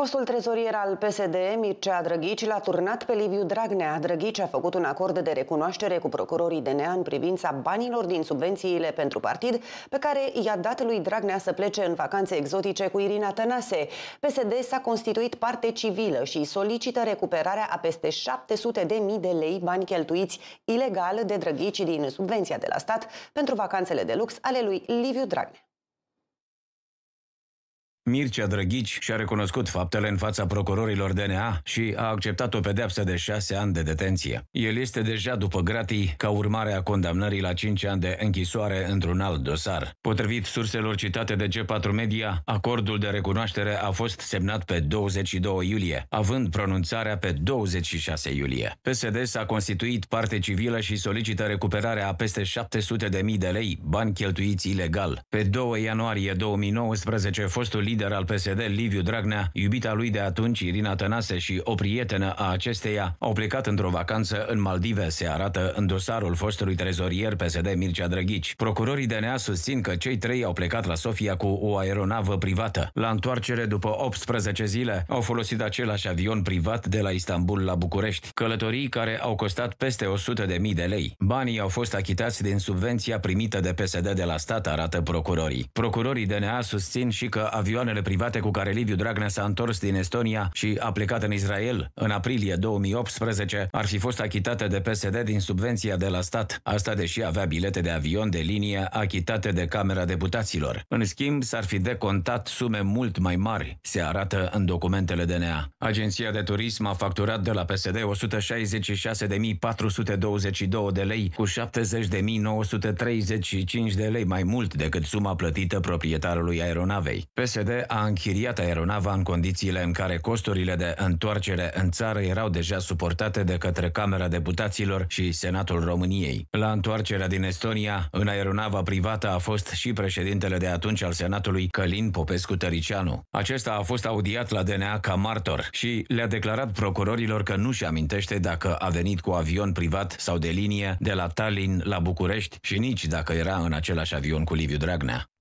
Postul trezorier al PSD, Mircea Drăghici, l-a turnat pe Liviu Dragnea. Drăghici a făcut un acord de recunoaștere cu procurorii DNA în privința banilor din subvențiile pentru partid, pe care i-a dat lui Dragnea să plece în vacanțe exotice cu Irina Tănase. PSD s-a constituit parte civilă și solicită recuperarea a peste 700 de mii de lei bani cheltuiți ilegal de Drăghici din subvenția de la stat pentru vacanțele de lux ale lui Liviu Dragnea. Mircea Drăghici și-a recunoscut faptele în fața procurorilor DNA și a acceptat o pedeapsă de șase ani de detenție. El este deja după gratii ca urmare a condamnării la cinci ani de închisoare într-un alt dosar. Potrivit surselor citate de G4 Media, acordul de recunoaștere a fost semnat pe 22 iulie, având pronunțarea pe 26 iulie. PSD s-a constituit parte civilă și solicită recuperarea a peste 700.000 de lei, bani cheltuiți ilegal. Pe 2 ianuarie 2019, fostul lider al PSD, Liviu Dragnea, iubita lui de atunci, Irina Tănase și o prietenă a acesteia, au plecat într-o vacanță în Maldive, se arată în dosarul fostului trezorier PSD Mircea Drăghici. Procurorii DNA susțin că cei trei au plecat la Sofia cu o aeronavă privată. La întoarcere, după 18 zile, au folosit același avion privat de la Istanbul la București, călătorii care au costat peste 100 de mii de lei. Banii au fost achitați din subvenția primită de PSD de la stat, arată procurorii. Procurorii DNA susțin și că avioanele avioanele private cu care Liviu Dragnea s-a întors din Estonia și a plecat în Israel în aprilie 2018 ar fi fost achitate de PSD din subvenția de la stat, asta deși avea bilete de avion de linie achitate de Camera Deputaților. În schimb, s-ar fi decontat sume mult mai mari, se arată în documentele DNA. Agenția de Turism a facturat de la PSD 166.422 de lei cu 70.935 de lei mai mult decât suma plătită proprietarului aeronavei. PSD a închiriat aeronava în condițiile în care costurile de întoarcere în țară erau deja suportate de către Camera Deputaților și Senatul României. La întoarcerea din Estonia, în aeronava privată a fost și președintele de atunci al Senatului, Călin Popescu Tăricianu. Acesta a fost audiat la DNA ca martor și le-a declarat procurorilor că nu-și amintește dacă a venit cu avion privat sau de linie de la Tallinn la București și nici dacă era în același avion cu Liviu Dragnea.